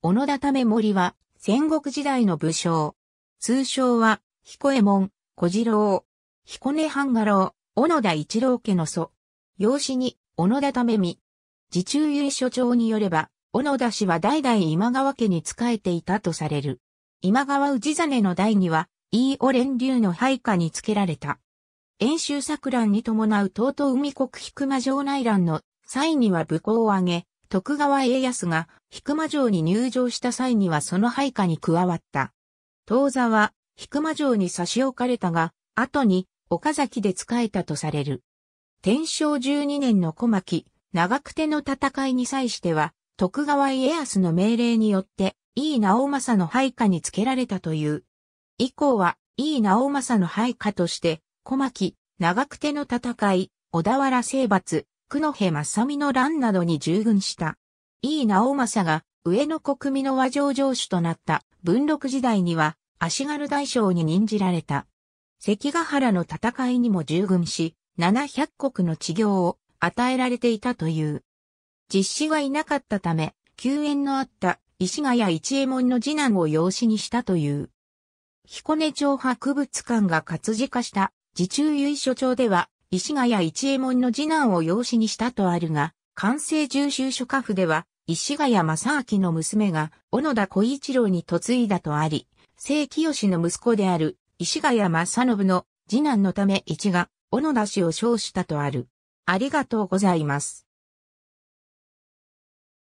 小野田為森は、戦国時代の武将。通称は、彦右衛門、小次郎。彦根半画郎、小野田一郎家の祖。養子に、小野田為美。自中由所長によれば、小野田氏は代々今川家に仕えていたとされる。今川氏真の代には、飯尾連流の配下につけられた。遠州作乱に伴う東都海国引間城内乱の際には武功を挙げ、徳川家康が、引間城に入城した際にはその配下に加わった。当座は、引間城に差し置かれたが、後に、岡崎で仕えたとされる。天正12年の小牧、長久手の戦いに際しては、徳川家康の命令によって、井伊直政の配下につけられたという。以降は、井伊直政の配下として、小牧、長久手の戦い、小田原征伐、久野辺正美の乱などに従軍した。井伊直政が上野国民の和上城主となった文禄時代には足軽大将に任じられた。関ヶ原の戦いにも従軍し、700国の治療を与えられていたという。実施がいなかったため、救援のあった石ヶ谷一右衛門の次男を養子にしたという。彦根町博物館が活字化した自中由緒帳では石ヶ谷一右衛門の次男を養子にしたとあるが、関西重修書家府では、石ヶ谷正明の娘が、小野田小一郎に嫁いだとあり、清清の息子である、石ヶ谷正信の次男のため一が、小野田氏を称したとある。ありがとうございます。